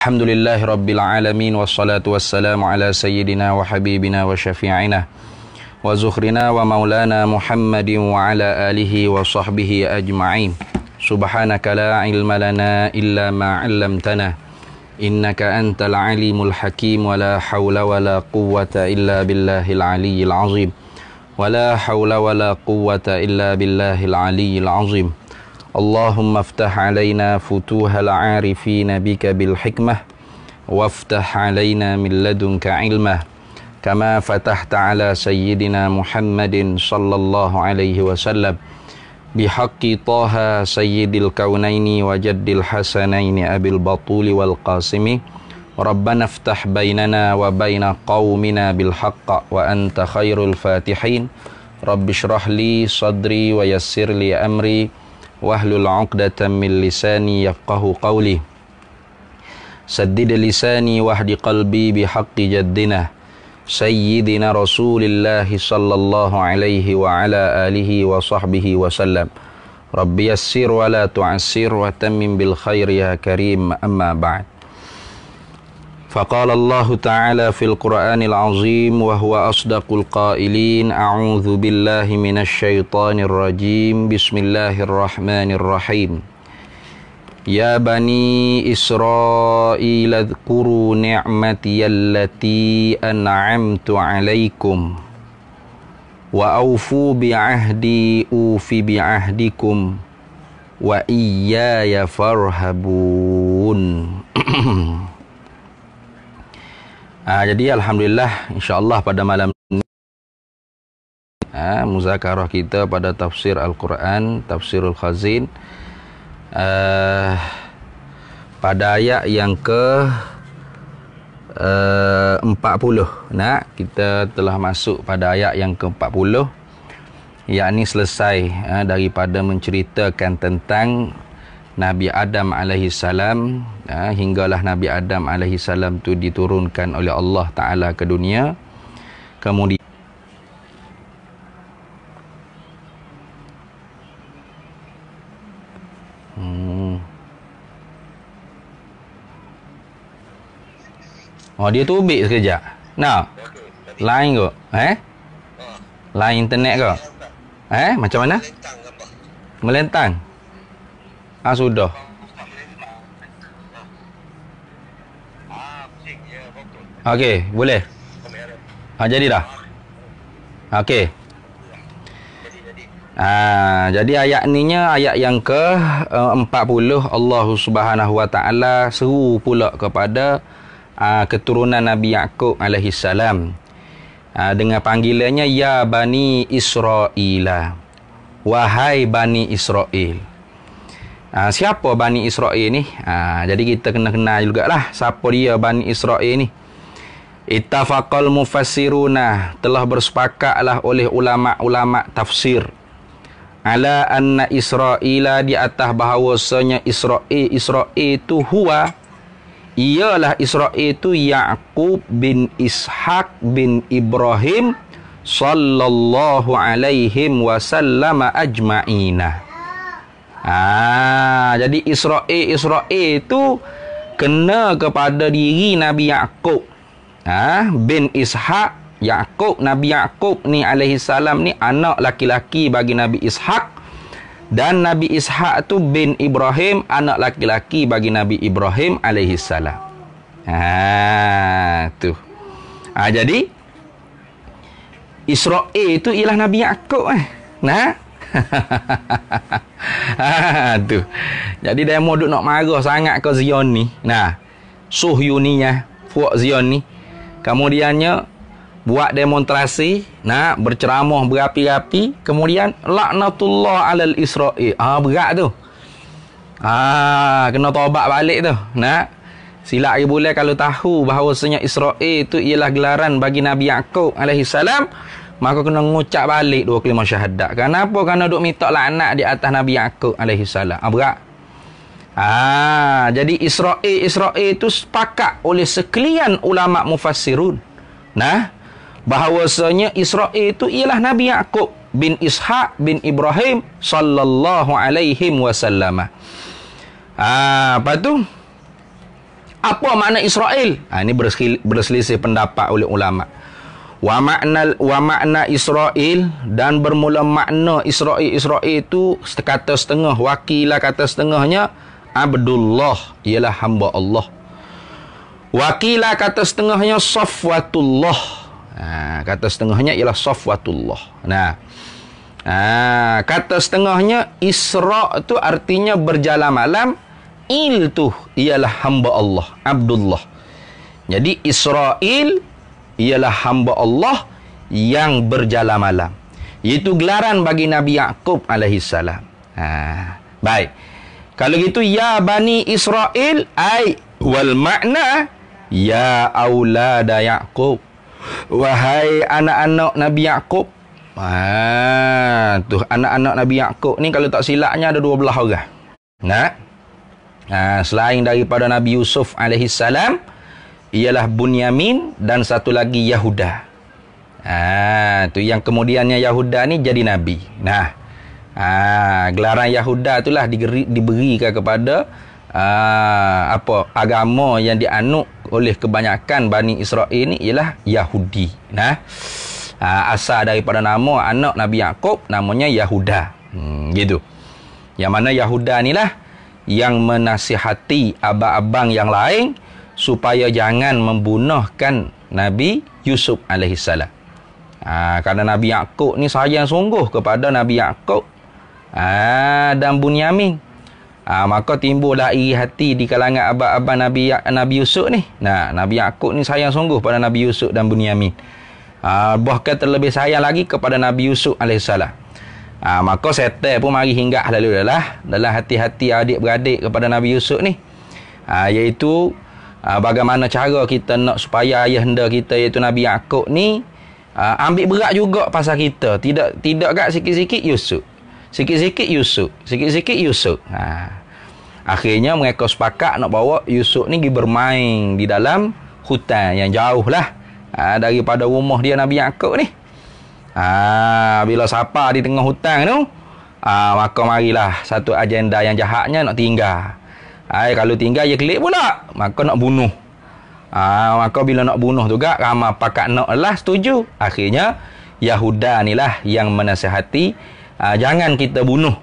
الحمد لله رب العالمين والصلاة والسلام على سيدنا وحبيبنا وشفيعنا وزخرنا ومولانا محمد وعلى آله وصحبه أجمعين سبحانك لا علم لنا إلا ما علمتنا إنك أنت العليم الحكيم ولا حول ولا قوة إلا بالله العلي العظيم ولا حول ولا قوة إلا بالله العلي العظيم اللهم افتح علينا فتوح العارفين بك بالحكمة وافتح علينا من لدنك علما كما فتحت على سيدنا محمد صلى الله عليه وسلم بحق طه سيد الكونين وجد الحسنين أبي البطول والقاسم ربنا افتح بيننا وبين قومنا بالحق وأنت خير الفاتحين رب اشرح لي صدري ويسر لي أمري واحلل عقدة من لساني يفقه قولي سدد لساني واهد قلبي بحق جدنا سيدنا رسول الله صلى الله عليه وعلى آله وصحبه وسلم ربي يسر ولا تعسر وتمم بالخير يا كريم أما بعد فقال الله تعالى في القرآن العظيم وهو أصدق القائلين أعوذ بالله من الشيطان الرجيم بسم الله الرحمن الرحيم يا بني إسرائيل اذكروا نعمتي التي أنعمت عليكم وأوفوا بعهدي أوف بعهدكم وإياي فارهبون Uh, jadi alhamdulillah insyaallah pada malam ini uh, muzakarah kita pada tafsir al-Quran tafsirul khazin uh, pada ayat yang ke uh, 40 Nah, kita telah masuk pada ayat yang ke 40 yakni selesai uh, daripada menceritakan tentang Nabi Adam alaihi salam ya, hinggalah Nabi Adam alaihi salam tu diturunkan oleh Allah Taala ke dunia kemudian hmm. Oh dia tu ubik sekejap. Nah. Okay, tadi... ke? Eh? lain internet ke? Eh, macam mana? Melentang. Ah sudah. Okey, boleh. Ah jadi dah. Okey. Ah jadi ayat ninya ayat yang ke 40 Allah Subhanahu Wa Taala seru pula kepada ah, keturunan Nabi Yaqub alaihi salam. Ah, dengan panggilannya ya bani Israila. Wahai bani Israil. Ha, siapa Bani Israel ni? Ha, jadi kita kena kenal juga lah siapa dia Bani Israel ni. Ittafaqal mufassiruna telah bersepakatlah oleh ulama-ulama tafsir ala anna Israel di atas bahawasanya Israel Israel itu huwa ialah Israel itu Yaqub bin Ishaq bin Ibrahim sallallahu Alaihim wasallam ajma'ina. Ah, jadi Israel eh, Israel itu kena kepada diri Nabi Yakub, Ah, bin Ishaq Yakub Nabi Yakub ni alaihi salam ni anak laki-laki bagi Nabi Ishaq dan Nabi Ishaq tu bin Ibrahim anak laki-laki bagi Nabi Ibrahim alaihi salam. Ah, tu. Ah, jadi Israel itu ialah Nabi Yakub eh. Nah, tu. Jadi dia mau duduk nak marah sangat ke Zion ni. Nah, suh ni ya, Zion ni. Kemudiannya, buat demonstrasi, nak berceramah berapi-api. Kemudian, laknatullah alal Israel. Ah, berat tu. Ah, kena tobat balik tu. Nah, silap ibu boleh kalau tahu bahawasanya Israel itu ialah gelaran bagi Nabi Yaakob alaihissalam. Alaihissalam. Maka kena ngucap balik dua kelima syahadat. Kenapa? Kerana duk minta laknat di atas Nabi Yaakob alaihi salam. Apa ah, ah, jadi Israel Israel itu sepakat oleh sekalian ulama mufassirun. Nah, bahawasanya Israel itu ialah Nabi Yaakob bin Ishaq bin Ibrahim sallallahu alaihi wasallam. Ah, apa tu? Apa makna Israel? Ah, ini berselisih pendapat oleh ulama. Wa makna wa makna Israel dan bermula makna Israel Israel itu kata setengah wakilah kata setengahnya Abdullah ialah hamba Allah. Wakilah kata setengahnya Sofwatullah. Ha, kata setengahnya ialah Sofwatullah. Nah. Ha, kata setengahnya Isra itu artinya berjalan malam Il tu ialah hamba Allah Abdullah Jadi Israel ialah hamba Allah yang berjalan malam. Itu gelaran bagi Nabi Yaakob alaihissalam. Ha. Baik. Kalau gitu, Ya Bani Israel, ay, wal makna, Ya Aulada Yaakob. Wahai anak-anak Nabi Yaakob. Ha. tu anak-anak Nabi Yaakob ni kalau tak silapnya ada dua belah orang. Nah, Ha. selain daripada Nabi Yusuf alaihissalam, salam, ialah Bunyamin dan satu lagi Yahuda. Ah, ha, tu yang kemudiannya Yahuda ni jadi nabi. Nah. ha, gelaran Yahuda itulah digeri, diberikan kepada uh, apa agama yang dianut oleh kebanyakan Bani Israel ini ialah Yahudi. Nah. Ha, asal daripada nama anak Nabi Yakub namanya Yahuda. Hmm, gitu. Yang mana Yahuda inilah yang menasihati abang-abang yang lain supaya jangan membunuhkan Nabi Yusuf alaihissalam. Ha, kerana Nabi Yaakob ni sayang sungguh kepada Nabi Yaakob ha, dan Bunyamin. Ha, maka timbullah iri hati di kalangan abang-abang Nabi, ya- Nabi Yusuf ni. Nah, Nabi Yaakob ni sayang sungguh pada Nabi Yusuf dan Bunyamin. Ha, bahkan terlebih sayang lagi kepada Nabi Yusuf alaihissalam. Ha, maka setel pun mari hingga lalu dah lah. dalam hati-hati adik-beradik kepada Nabi Yusuf ni. Ha, iaitu Ah, bagaimana cara kita nak supaya ayah henda kita iaitu Nabi Yaakob ni uh, ambil berat juga pasal kita. Tidak tidak gak sikit-sikit Yusuf. Sikit-sikit Yusuf, sikit-sikit Yusuf. Ha. Akhirnya mereka sepakat nak bawa Yusuf ni pergi bermain di dalam hutan yang jauh lah ha, daripada rumah dia Nabi Yaakob ni. Ha, bila sapa di tengah hutan tu, ha, maka marilah satu agenda yang jahatnya nak tinggal. Ay, kalau tinggal ya kelik pula. Maka nak bunuh. Ah, ha, maka bila nak bunuh juga ramai pakat nak lah setuju. Akhirnya Yahuda ni lah yang menasihati ha, jangan kita bunuh.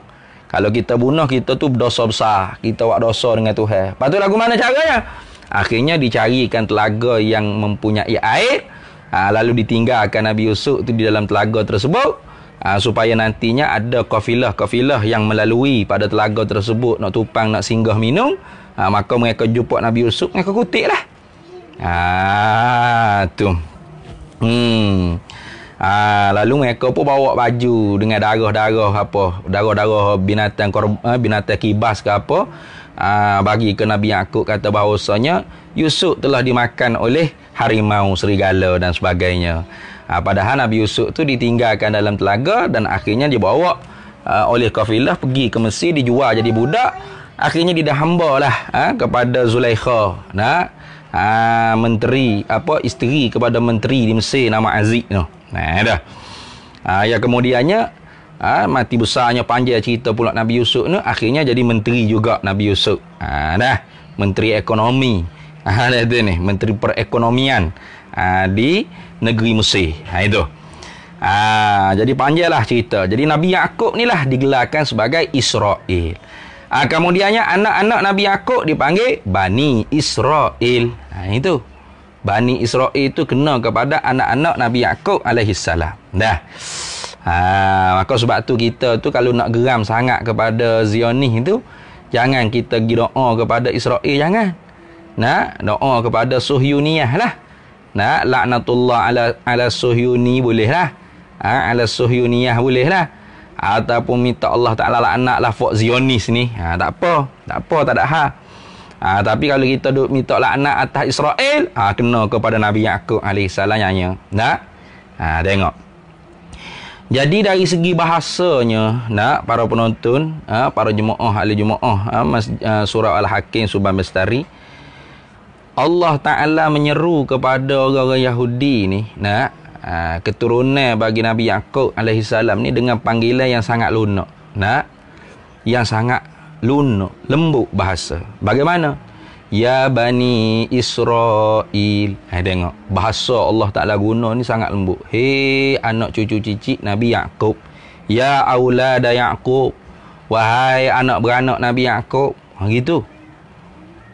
Kalau kita bunuh kita tu dosa besar. Kita buat dosa dengan Tuhan. Lepas tu lagu mana caranya? Akhirnya dicarikan telaga yang mempunyai air. Ha, lalu ditinggalkan Nabi Yusuf tu di dalam telaga tersebut aa, ah, supaya nantinya ada kafilah-kafilah yang melalui pada telaga tersebut nak tupang nak singgah minum aa, ah, maka mereka jumpa Nabi Yusuf mereka kutik lah ah tu hmm Aa, ah, lalu mereka pun bawa baju dengan darah-darah apa darah-darah binatang eh, binatang kibas ke apa aa, ah, bagi ke Nabi Yaakob kata bahawasanya Yusuf telah dimakan oleh harimau, serigala dan sebagainya. Aa, ah, padahal Nabi Yusuf tu ditinggalkan dalam telaga dan akhirnya dibawa aa, ah, oleh kafilah pergi ke Mesir dijual jadi budak. Akhirnya dia lah ha, kepada Zulaikha. Nah, ha, menteri apa isteri kepada menteri di Mesir nama Aziz tu. Nah, dah. Ha, ya kemudiannya Ha, mati besarnya panjang cerita pula Nabi Yusuf ni. Akhirnya jadi menteri juga Nabi Yusuf. Ha, dah. Menteri ekonomi. Ha, dah tu ni. Menteri perekonomian. Ha, di negeri Mesir. Ha, itu. Ha, jadi panjang lah cerita. Jadi Nabi Yaakob ni lah digelarkan sebagai Israel. Ha, kemudiannya anak-anak Nabi Yaakob dipanggil Bani Israel. Ha, itu. Bani Israel itu kena kepada anak-anak Nabi Yaakob alaihissalam. Dah. Ha, ah, maka sebab tu kita tu kalau nak geram sangat kepada Zionis tu, jangan kita pergi doa kepada Israel, jangan. Nak doa kepada Suhyuniyah lah. Nak laknatullah ala, ala Suhyuni boleh lah. Ha, ala Suhyuniyah boleh lah. Ataupun minta Allah Ta'ala laknat lah Fok Zionis ni. Ha, tak apa. Tak apa, tak ada hal. Ha, tapi kalau kita duk minta laknat atas Israel, ha, kena kepada Nabi Yaakob alaihissalam yang Nak? Ha, tengok. Jadi dari segi bahasanya nak para penonton, ah para jemaah ahli jemaah ha, ha, surah Al-Hakim Subhan Bestari Allah Taala menyeru kepada orang-orang Yahudi ni nak keturunan bagi Nabi Yakub alaihi salam ni dengan panggilan yang sangat lunak nak yang sangat lunak lembut bahasa bagaimana Ya Bani Israel Hai tengok Bahasa Allah Ta'ala guna ni sangat lembut Hei anak cucu cicit Nabi Ya'qub Ya Aulada Ya'qub Wahai anak beranak Nabi Ya'qub Ha gitu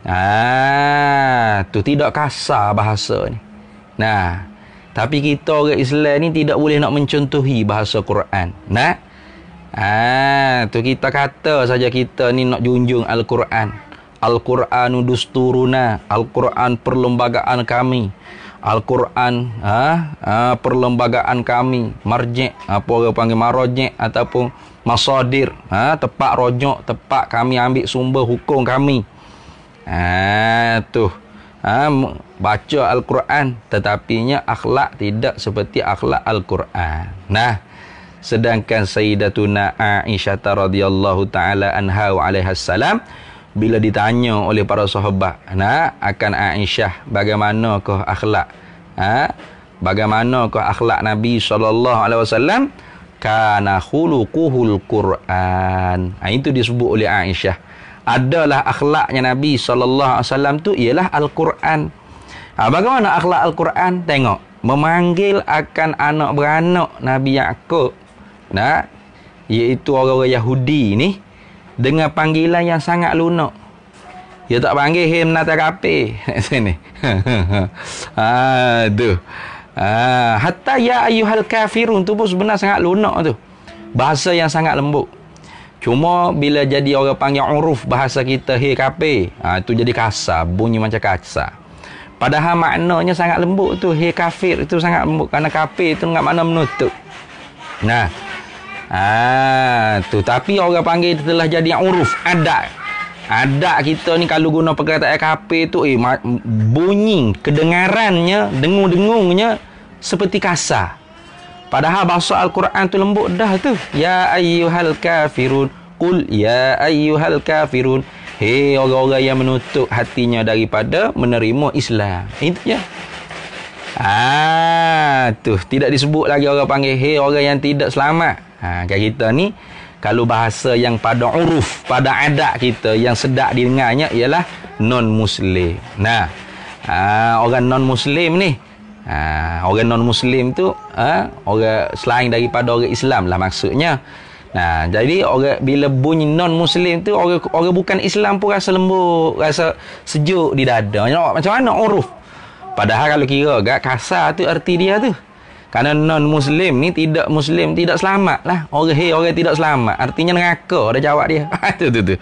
Ah, tu tidak kasar bahasa ni. Nah, tapi kita orang Islam ni tidak boleh nak mencontohi bahasa Quran. Nah. Ha, ah, tu kita kata saja kita ni nak junjung Al-Quran. Al-Quranu dusturuna, Al-Quran perlembagaan kami. Al-Quran ha, ha, perlembagaan kami, marji' ha, apa orang panggil marji' ataupun masadir, ha, tempat rojok, tempat kami ambil sumber hukum kami. Ha, tu. Ha, baca Al-Quran tetapinya akhlak tidak seperti akhlak Al-Quran. Nah, sedangkan Sayyidatuna Aisyah radhiyallahu taala anha wa alaihi bila ditanya oleh para sahabat nak akan Aisyah bagaimana bagaimanakah akhlak ha bagaimanakah akhlak Nabi sallallahu alaihi wasallam kana khuluquhul Quran ha, itu disebut oleh Aisyah adalah akhlaknya Nabi sallallahu alaihi wasallam tu ialah al-Quran ha, bagaimana akhlak al-Quran tengok memanggil akan anak beranak Nabi Yakub nak iaitu orang-orang Yahudi ni dengan panggilan yang sangat lunak. Dia ya tak panggil him nak terapi sini. Aduh. Ah, hatta ya ayuhal kafirun tu pun sebenarnya sangat lunak tu. Bahasa yang sangat lembut. Cuma bila jadi orang panggil uruf bahasa kita hey kape, ah tu jadi kasar, bunyi macam kasar. Padahal maknanya sangat lembut tu, hey kafir itu sangat lembut kerana kafir itu enggak makna menutup. Nah, Ah, tu tapi orang panggil telah jadi uruf adat. Adat kita ni kalau guna perkataan kape tu eh bunyi kedengarannya dengung-dengungnya seperti kasar. Padahal bahasa Al-Quran tu lembut dah tu. Ya ayyuhal kafirun qul ya ayyuhal kafirun. Hei orang-orang yang menutup hatinya daripada menerima Islam. Itu je. Ah, tu tidak disebut lagi orang panggil hei orang yang tidak selamat. Ha, kat kita ni, kalau bahasa yang pada uruf, pada adat kita, yang sedap didengarnya ialah non-Muslim. Nah, ha, orang non-Muslim ni, ha, orang non-Muslim tu, ha, orang selain daripada orang Islam lah maksudnya. Nah, jadi orang bila bunyi non muslim tu orang orang bukan Islam pun rasa lembut, rasa sejuk di dada. Macam mana uruf? Padahal kalau kira gak kasar tu erti dia tu. Karena non-Muslim ni tidak Muslim, tidak selamat lah. Orang hei, orang tidak selamat. Artinya neraka ada jawab dia. Ah, tu, tu, tu.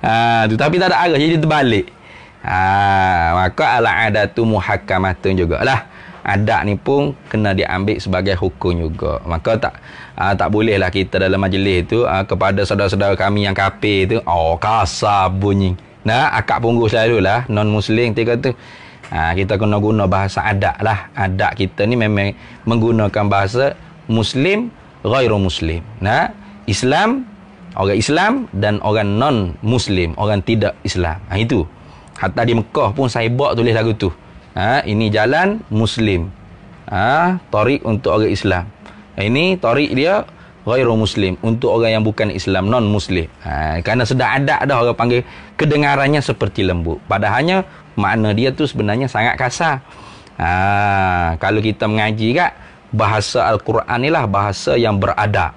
Ha, tu. Tapi tak ada arah. Jadi terbalik. Ha, maka ala adatu muhakamatun jugalah. Adat ni pun kena diambil sebagai hukum juga. Maka tak ha, tak bolehlah kita dalam majlis tu ha, kepada saudara-saudara kami yang kafir tu. Oh, kasar bunyi. Nah, akak punggu selalu lah. Non-Muslim, tiga tu. Ha, kita kena guna bahasa adat lah. Adat kita ni memang menggunakan bahasa Muslim, Gairul Muslim. Nah, Islam, orang Islam dan orang non-Muslim, orang tidak Islam. Ha, itu. Hatta di Mekah pun saya bawa tulis lagu tu. Ha, ini jalan Muslim. Ha, tarik untuk orang Islam. Ha, ini tarik dia ghairu muslim untuk orang yang bukan Islam non muslim ha, kerana sudah ada dah orang panggil kedengarannya seperti lembu padahalnya makna dia tu sebenarnya sangat kasar ha, kalau kita mengaji kat bahasa Al-Quran ni lah bahasa yang berada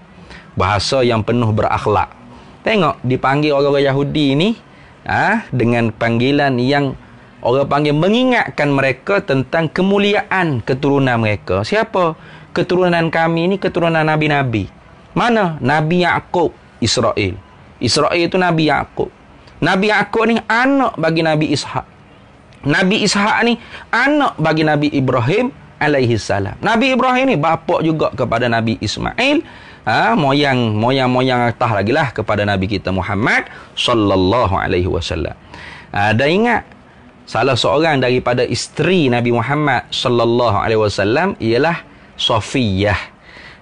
bahasa yang penuh berakhlak tengok dipanggil orang-orang Yahudi ni ha, dengan panggilan yang orang panggil mengingatkan mereka tentang kemuliaan keturunan mereka siapa keturunan kami ni keturunan nabi-nabi mana? Nabi Yaakob Israel. Israel itu Nabi Yaakob. Nabi Yaakob ni anak bagi Nabi Ishak. Nabi Ishak ni anak bagi Nabi Ibrahim alaihi salam. Nabi Ibrahim ni bapak juga kepada Nabi Ismail. Ha, moyang moyang moyang atas lagi lah kepada Nabi kita Muhammad sallallahu alaihi wasallam. Ada ha, ingat salah seorang daripada isteri Nabi Muhammad sallallahu alaihi wasallam ialah Sofiyah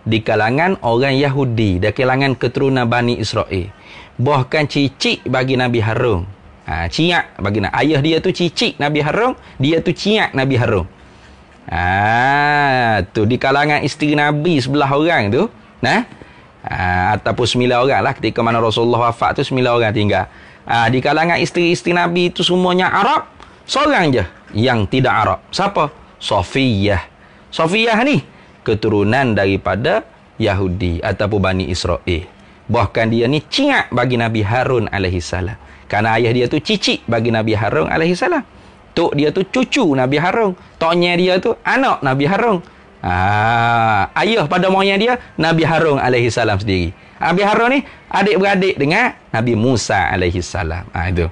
di kalangan orang Yahudi, di kalangan keturunan Bani Israel. Bahkan cicik bagi Nabi Harun. Ha, ciak bagi Nabi Ayah dia tu cicik Nabi Harun, dia tu ciak Nabi Harun. Ha, tu di kalangan isteri Nabi sebelah orang tu. Nah, ha, ataupun sembilan orang lah ketika mana Rasulullah wafat tu sembilan orang tinggal. Ha, di kalangan isteri-isteri Nabi tu semuanya Arab. Seorang je yang tidak Arab. Siapa? Sofiyah. Sofiyah ni keturunan daripada Yahudi ataupun Bani Israel. Bahkan dia ni ciak bagi Nabi Harun alaihi salam. Karena ayah dia tu cicit bagi Nabi Harun alaihi salam. Tok dia tu cucu Nabi Harun. Toknya dia tu anak Nabi Harun. Ah, ayah pada moyang dia Nabi Harun alaihi salam sendiri. Nabi Harun ni adik beradik dengan Nabi Musa alaihi salam. Ah itu.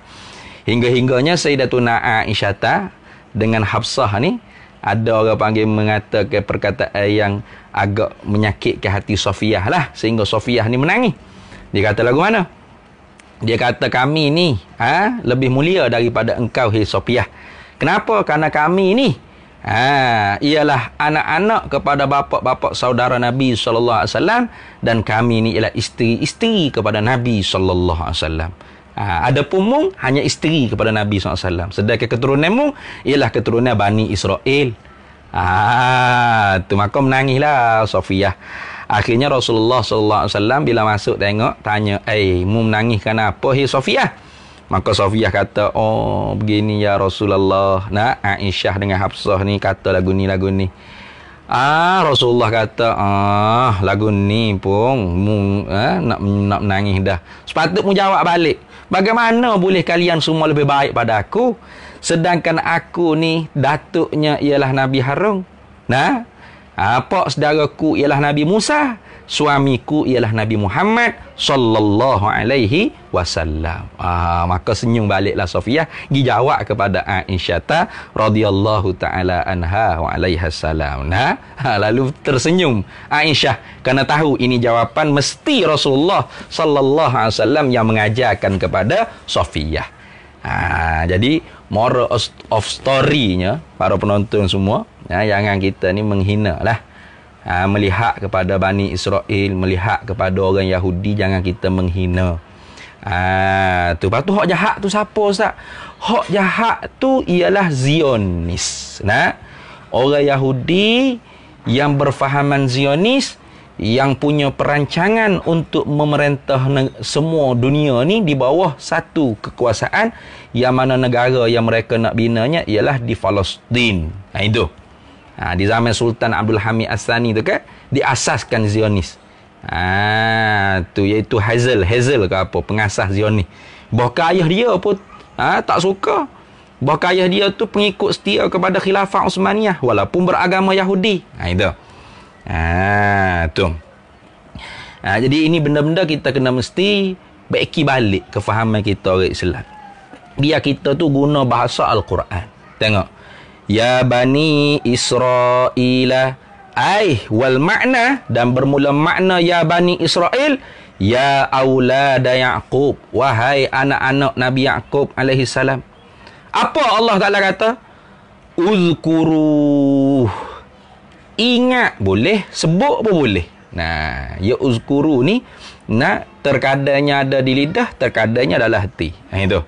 Hingga-hingganya Sayyidatuna Aisyah dengan Hafsah ni ada orang panggil mengatakan perkataan yang agak menyakitkan hati Sofiah lah sehingga Sofiah ni menangis dia kata lagu mana dia kata kami ni ha, lebih mulia daripada engkau hei Sofiah kenapa kerana kami ni Ha, ialah anak-anak kepada bapak-bapak saudara Nabi sallallahu alaihi wasallam dan kami ni ialah isteri-isteri kepada Nabi sallallahu alaihi wasallam. Ha, ada pun mung hanya isteri kepada Nabi SAW. Sedangkan keturunan mung ialah keturunan Bani Israel. Ah, ha, tu maka menangislah Sofiah. Akhirnya Rasulullah saw bila masuk tengok tanya, "Eh, mu menangis kenapa hi Sofiah?" Maka Sofiah kata, "Oh, begini ya Rasulullah. Nah, Aisyah dengan habsah ni kata lagu ni lagu ni." Ah, Rasulullah kata, "Ah, lagu ni pun mu eh, nak nak menangis dah. Sepatutnya mu jawab balik." Bagaimana boleh kalian semua lebih baik pada aku? Sedangkan aku ni datuknya ialah Nabi Harun. Nah, apa ah, saudaraku ialah Nabi Musa? suamiku ialah Nabi Muhammad sallallahu alaihi wasallam. Ah maka senyum baliklah Safiyah gi jawab kepada Aisyah radhiyallahu taala anha wa alaiha salam. Nah, ha? ha, lalu tersenyum Aisyah kerana tahu ini jawapan mesti Rasulullah sallallahu alaihi wasallam yang mengajarkan kepada Safiyah. Ha, jadi moral of story-nya para penonton semua, ya, ha, jangan kita ni menghina lah. Ha, melihat kepada Bani Israel, melihat kepada orang Yahudi, jangan kita menghina. Ah, ha, tu patu hak jahat tu siapa ustaz? Hak jahat tu ialah Zionis. Nah. Orang Yahudi yang berfahaman Zionis yang punya perancangan untuk memerintah semua dunia ni di bawah satu kekuasaan yang mana negara yang mereka nak binanya ialah di Palestin. Nah itu. Ha, di zaman Sultan Abdul Hamid Asani tu kan diasaskan Zionis. Ha, tu iaitu Hazel, Hazel ke apa pengasas Zionis. Bahkan ayah dia pun ha, tak suka. Bahkan ayah dia tu pengikut setia kepada khilafah Uthmaniyah walaupun beragama Yahudi. Ha itu. Ha tu. Ha, jadi ini benda-benda kita kena mesti beki balik kefahaman kita orang Islam. Biar kita tu guna bahasa Al-Quran. Tengok. Ya Bani Israel, Aih wal makna dan bermula makna Ya Bani Israel Ya Aulada Ya'qub Wahai anak-anak Nabi Ya'qub alaihi salam Apa Allah Ta'ala kata? Uzkuruh Ingat boleh, sebut pun boleh Nah, ya uzkuru ni nak terkadanya ada di lidah, terkadanya adalah hati. Ha itu.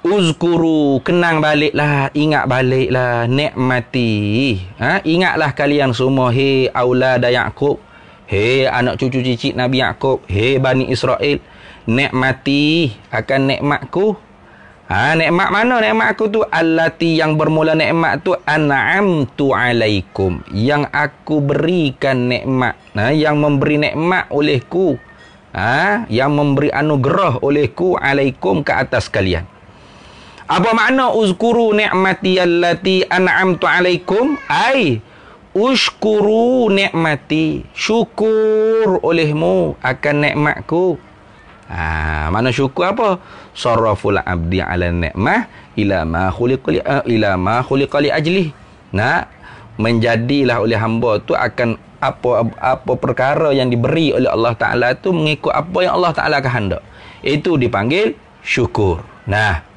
Uzkuru Kenang baliklah Ingat baliklah Nikmati ha? Ingatlah kalian semua Hei Aulada Ya'qub Hei anak cucu cicit Nabi Ya'qub Hei Bani Israel Nikmati Akan nikmatku ha, Nikmat mana nikmatku tu alati yang bermula nikmat tu An'amtu alaikum Yang aku berikan nikmat ha, Yang memberi nikmat olehku ha, Yang memberi anugerah olehku Alaikum ke atas kalian apa makna uzkuru ni'mati allati an'amtu alaikum? Ay, uskuru ni'mati. Syukur olehmu akan nikmatku. Ha, mana syukur apa? Sarraful abdi ala ni'mah ila ma khuliqa li uh, eh, ila ma khuliqa li ajli. menjadilah oleh hamba tu akan apa apa perkara yang diberi oleh Allah Taala tu mengikut apa yang Allah Taala kehendak. Itu dipanggil syukur. Nah,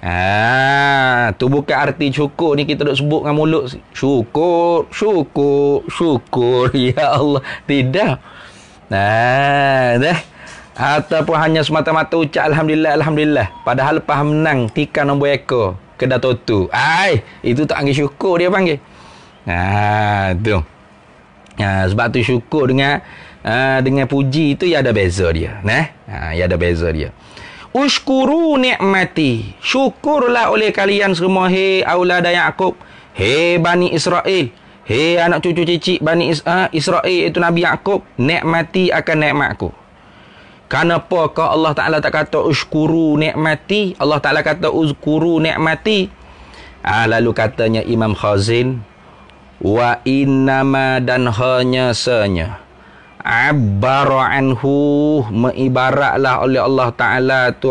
Ah, tu bukan arti syukur ni kita duk sebut dengan mulut. Syukur, syukur, syukur. Ya Allah, tidak. Nah, ha, dah. Ataupun hanya semata-mata ucap Alhamdulillah, Alhamdulillah. Padahal lepas menang, tika nombor ekor. Kedah totu. Ai, itu tak panggil syukur dia panggil. Nah, ha, tu. Nah, sebab tu syukur dengan uh, dengan puji itu ya ada beza dia. Nah, ya ada beza dia. Uskuru ni'mati. Syukurlah oleh kalian semua. Hei, Aulada Ya'qub. Hei, Bani Israel. Hei, anak cucu cici Bani Is uh, Israel itu Nabi Ya'qub. Ni'mati akan ni'matku. Kenapa kau Allah Ta'ala tak kata uskuru ni'mati? Allah Ta'ala kata uskuru ni'mati. Ah, lalu katanya Imam Khazin. Wa innama dan hanya senyah abbara anhu oleh Allah Taala tu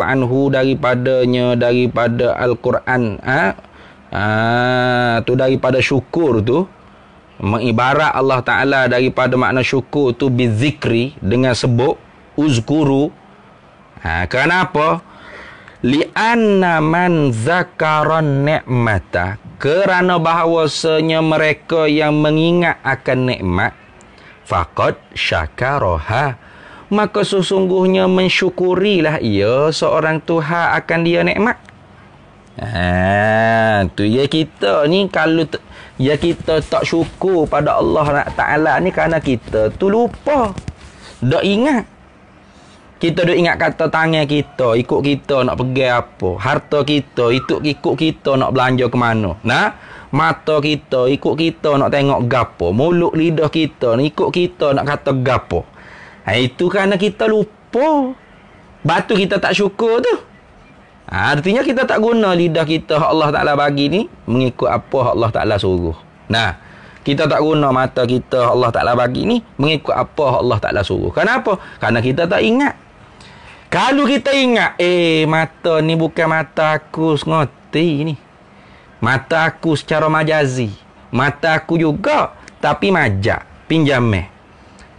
daripadanya daripada al-Quran ha? ha, tu daripada syukur tu mengibarat Allah Taala daripada makna syukur tu bizikri dengan sebut uzkuru ha, kenapa Lianna anna man zakara ni'mata kerana bahawasanya mereka yang mengingat akan nikmat faqad syakaraha maka sesungguhnya mensyukurilah ia seorang tuha akan dia nikmat ha tu ya kita ni kalau t- ya kita tak syukur pada Allah Taala ni kerana kita tu lupa tak ingat kita duk ingat kata tangan kita, ikut kita nak pergi apa. Harta kita, itu ikut kita nak belanja ke mana. Nah, mata kita ikut kita nak tengok gapo mulut lidah kita ni ikut kita nak kata gapo ha, itu kerana kita lupa batu kita tak syukur tu ha, artinya kita tak guna lidah kita Allah Taala bagi ni mengikut apa Allah Taala suruh nah kita tak guna mata kita Allah Taala bagi ni mengikut apa Allah Taala suruh kenapa kerana kita tak ingat kalau kita ingat eh mata ni bukan mata aku sengoti ni Mata aku secara majazi. Mata aku juga. Tapi majak. Pinjamah.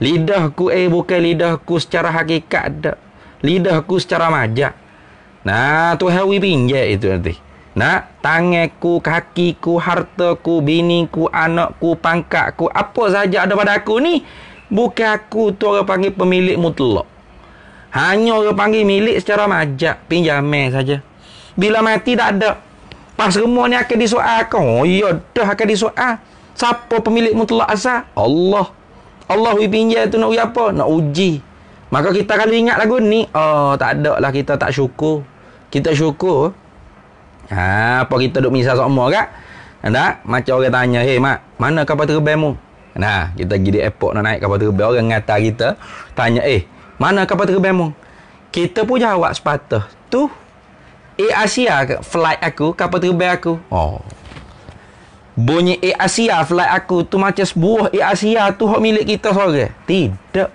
Lidahku eh bukan lidahku secara hakikat dah. Lidahku secara majak. Nah, tu hewi pinjek itu nanti. Nah, tangeku, kakiku, hartaku, biniku, anakku, pangkatku, apa saja ada pada aku ni, bukan aku tu orang panggil pemilik mutlak. Hanya orang panggil milik secara majak, pinjamai saja. Bila mati tak ada, lepas rumah ni akan disoalkan. Ah, oh ya dah akan disoal. Ah. Siapa pemilik mutlak asal? Allah. Allah wi pinjam tu nak uji apa? Nak uji. Maka kita kalau ingat lagu ni, oh tak ada lah kita tak syukur. Kita syukur. Ha, apa kita duk misal semua kak? Tak? Macam orang tanya, hei mak, mana kapal terbang mu? Nah, kita pergi di airport nak naik kapal terbang. Orang ngata kita, tanya, eh, mana kapal terbang mu? Kita pun jawab sepatah. Tu, Air Asia flight aku kapal terbang aku. Oh. Bunyi Air Asia flight aku tu macam sebuah Air Asia tu hak milik kita seorang. Tidak.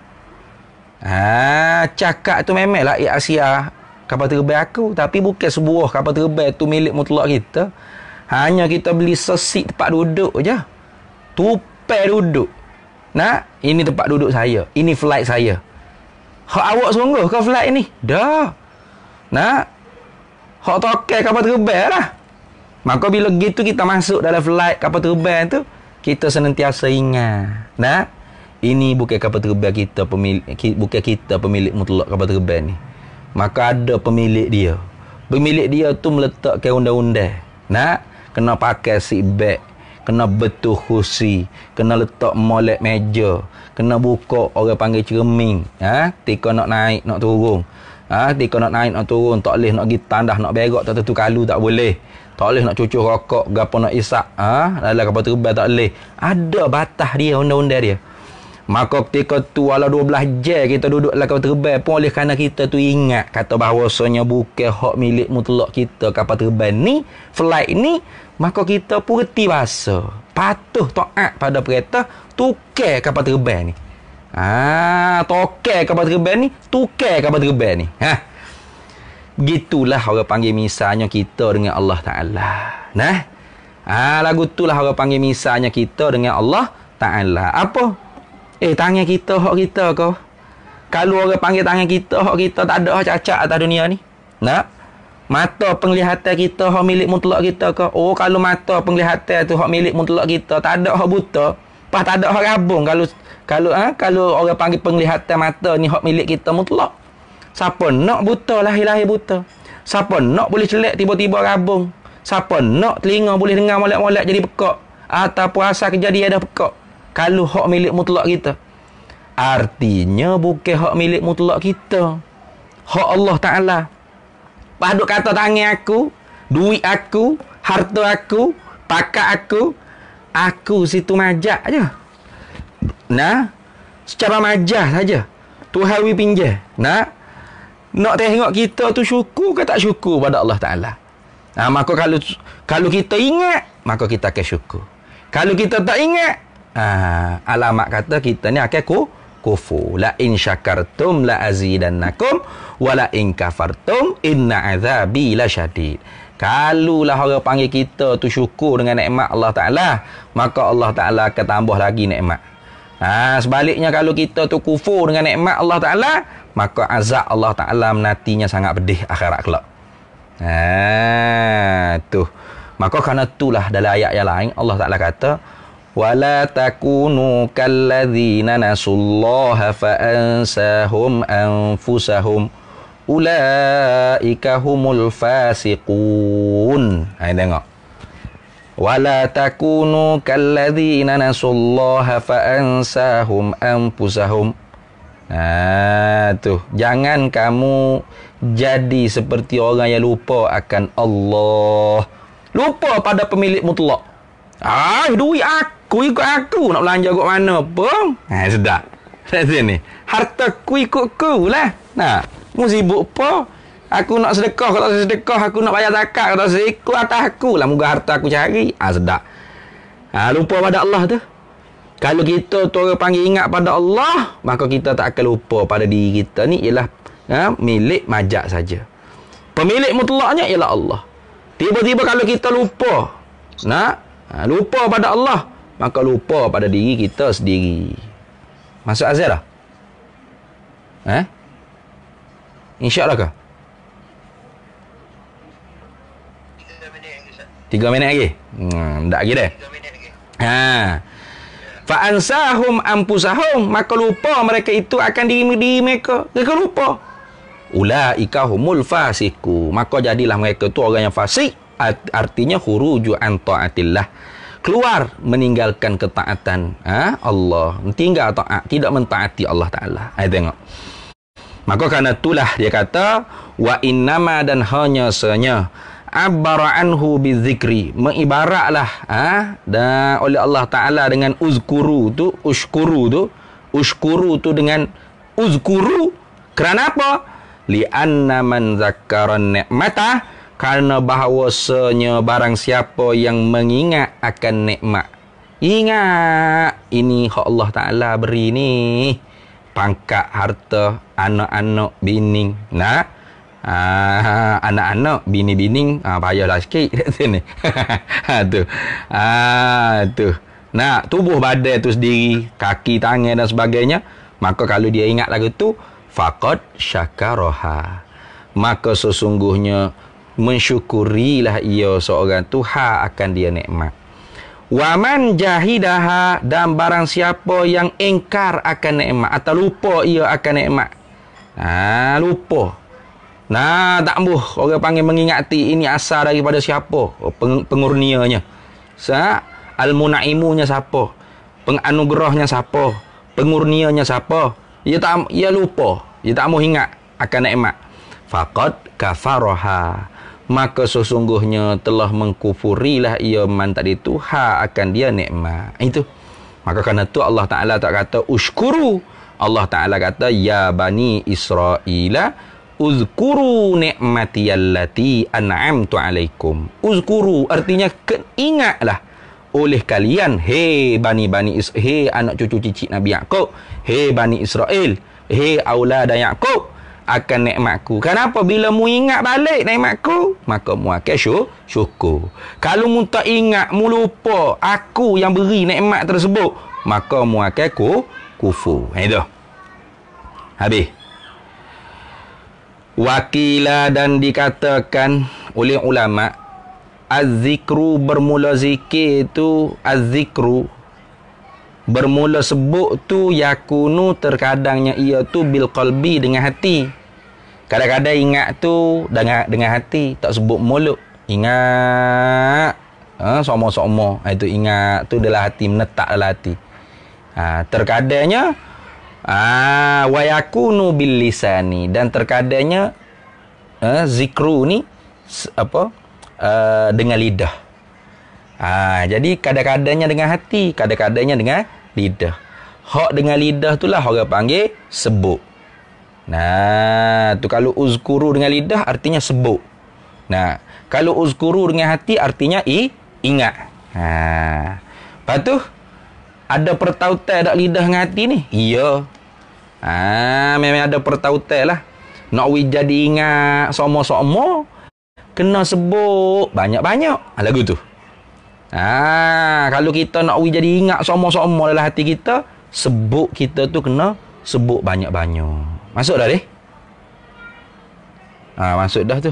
Ah, cakap tu lah Air Asia kapal terbang aku tapi bukan sebuah kapal terbang tu milik mutlak kita. Hanya kita beli sesit tempat duduk aja. Tupai duduk. Nak ini tempat duduk saya. Ini flight saya. Hak awak sungguh ke flight ini? Dah. Nah, Hak tokek kapal terbang lah. Maka bila gitu kita masuk dalam flight kapal terbang tu, kita senantiasa ingat. Nah, ini bukan kapal terbang kita pemilik bukan kita pemilik mutlak kapal terbang ni. Maka ada pemilik dia. Pemilik dia tu meletak ke undang-undang. Nah, kena pakai si belt, kena betul kursi, kena letak molek meja, kena buka orang panggil cermin, ha, tika nak naik nak turun ha, dia nak naik nak turun tak boleh nak pergi tandas nak berak tak tentu kalu tak boleh tak boleh nak cucuk rokok gapo nak isap ha lala kapal terbang tak boleh ada batas dia undang-undang dia maka ketika tu ala 12 je kita duduk dalam kapal terbang pun oleh kerana kita tu ingat kata bahawasanya bukan hak milik mutlak kita kapal terbang ni flight ni maka kita purti bahasa patuh taat pada perintah tukar kapal terbang ni Ah, tokek kapal terbang ni, tukar kapal terbang ni. Ha. Gitulah orang panggil misalnya kita dengan Allah Taala. Nah. Ah, lagu itulah orang panggil misalnya kita dengan Allah Taala. Apa? Eh, tangan kita hak kita kau. Kalau orang panggil tangan kita hak kita tak ada cacat atas dunia ni. Nah. Mata penglihatan kita hak milik mutlak kita ke? Oh, kalau mata penglihatan tu hak milik mutlak kita, tak ada hak buta lepas tak ada orang abung kalau kalau ha, kalau orang panggil penglihatan mata ni hak milik kita mutlak. Siapa nak buta lahir-lahir buta? Siapa nak boleh celak tiba-tiba rabung? Siapa nak telinga boleh dengar molek-molek jadi pekak? atau puasa kejadian ada pekak? Kalau hak milik mutlak kita. Artinya bukan hak milik mutlak kita. Hak Allah Ta'ala. Paduk kata tangan aku, duit aku, harta aku, pakat aku, Aku situ majak aja. Nah. Secara majah saja. Tuhan we pinjam. Nah. Nak tengok kita tu syukur ke tak syukur pada Allah Ta'ala. Nah, maka kalau kalau kita ingat, maka kita akan syukur. Kalau kita tak ingat, ah, alamat kata kita ni akan ku, kufu la in syakartum la azidannakum wa la in kafartum inna azabi la syadid Kalulah orang panggil kita tu syukur dengan nikmat Allah Ta'ala Maka Allah Ta'ala akan tambah lagi nikmat ha, Sebaliknya kalau kita tu kufur dengan nikmat Allah Ta'ala Maka azab Allah Ta'ala menatinya sangat pedih akhirat kelak ha, tu. Maka kerana itulah dalam ayat yang lain Allah Ta'ala kata wala takunu kallazina nasullaha fa anfusahum ulaika humul fasiqun ha tengok wala takunu kalladhina nasallaha fa ansahum anfusahum ha tu jangan kamu jadi seperti orang yang lupa akan Allah lupa pada pemilik mutlak ah duit aku ikut aku nak belanja kat mana pun ha sedap Sini. Harta ku ikut ku lah. Nah. Mu sibuk apa? Aku nak sedekah kalau tak sedekah aku nak bayar zakat kalau tak aku atas aku lah moga harta aku cari. Ah sedak. Ah lupa pada Allah tu. Kalau kita tu orang panggil ingat pada Allah, maka kita tak akan lupa pada diri kita ni ialah ha, milik majak saja. Pemilik mutlaknya ialah Allah. Tiba-tiba kalau kita lupa, nak ha, lupa pada Allah, maka lupa pada diri kita sendiri. Masuk azal lah. Eh? Ha? InsyaAllah kah? 3 minit lagi. Hmm, tak lagi dah. 3 minit lagi. Ha. Fa ansahum ampusahum, maka lupa mereka itu akan diri di mereka. Mereka lupa. Ulaika humul fasiku. Maka jadilah mereka itu orang yang fasik. Artinya huruju an taatillah. Keluar meninggalkan ketaatan ha? Allah. Tinggal taat, tidak mentaati Allah Taala. Ayat tengok. Maka kerana itulah dia kata wa innama dan hanya senya abara anhu bizikri mengibaratlah ah ha? dan oleh Allah taala dengan uzkuru tu uskuru tu uskuru tu dengan uzkuru kerana apa li anna man zakkara nikmata kerana bahawasanya barang siapa yang mengingat akan nikmat ingat ini hak Allah taala beri ni pangkat, harta, anak-anak, bini. Nah, Ah, anak-anak bini-bini ah, payahlah sikit kat sini. ha tu. Ha tu. Nah, tubuh badan tu sendiri, kaki tangan dan sebagainya, maka kalau dia ingat lagu tu faqad syakaroha. Maka sesungguhnya mensyukurilah ia seorang Tuha akan dia nikmat. Waman jahidaha dan barang siapa yang engkar akan nikmat atau lupa ia akan nikmat. Ah, lupa. Nah, tak ambuh orang panggil mengingati ini asal daripada siapa oh, peng, pengurnianya. Sa al munaimunya siapa? Penganugerahnya siapa? Pengurnianya siapa? Ia tak ia lupa. Ia tak mau ingat akan nikmat. Faqad kafaraha maka sesungguhnya telah mengkufurilah ia man tadi tuha akan dia nikmat itu maka kerana tu Allah Taala tak kata ushkuru Allah Taala kata ya bani israila uzkuru nikmati allati an'amtu alaikum uzkuru artinya ingatlah oleh kalian He bani bani is hei anak cucu cicit nabi yakub he bani Israel he aula dan yakub akan nikmatku. Kenapa? Bila mu ingat balik nikmatku, maka mu akan syur, syukur. Kalau mu tak ingat, mu lupa aku yang beri nikmat tersebut, maka mu akan ku, kufur. Ha, itu. Habis. Wakila dan dikatakan oleh ulama' Az-zikru bermula zikir itu Az-zikru Bermula sebut tu yakunu terkadangnya ia tu bil qalbi dengan hati. Kadang-kadang ingat tu dengan dengan hati, tak sebut mulut. Ingat ha, somo-somo ha, itu ingat tu adalah hati menetak dalam hati. Ha, terkadangnya ah ha, wayakunu bil lisani dan terkadangnya ha, zikru ni apa uh, dengan lidah. Ha, jadi kadang-kadangnya dengan hati, kadang-kadangnya dengan lidah. Hak dengan lidah itulah orang panggil sebut. Nah, tu kalau uzkuru dengan lidah artinya sebut. Nah, kalau uzkuru dengan hati artinya i, ingat. Ha. Lepas tu, ada pertautai tak lidah dengan hati ni? Iya. Ha, memang ada pertautai lah. Nak jadi ingat, somo-somo, kena sebut banyak-banyak. Ha, lagu tu. Ha, kalau kita nak we jadi ingat semua semua dalam hati kita, sebut kita tu kena sebut banyak-banyak. Masuk dah, deh? Ha, masuk dah tu.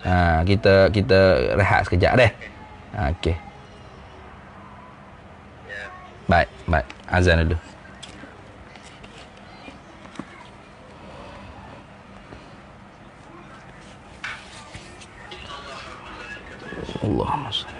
Ha, kita kita rehat sekejap deh. Ha, Okey. Baik, baik. Azan dulu. Allahumma salli.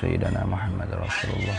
سيدنا محمد رسول الله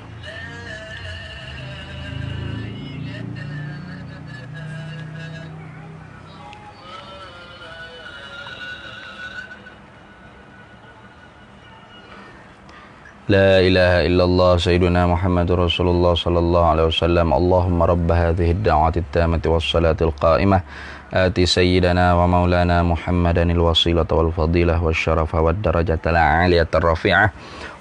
لا إله إلا الله سيدنا محمد رسول الله صلى الله عليه وسلم اللهم رب هذه الدعوة التامة والصلاة القائمة آت سيدنا ومولانا محمدا الوصيلة والفضيلة والشرف والدرجة العالية الرفيعة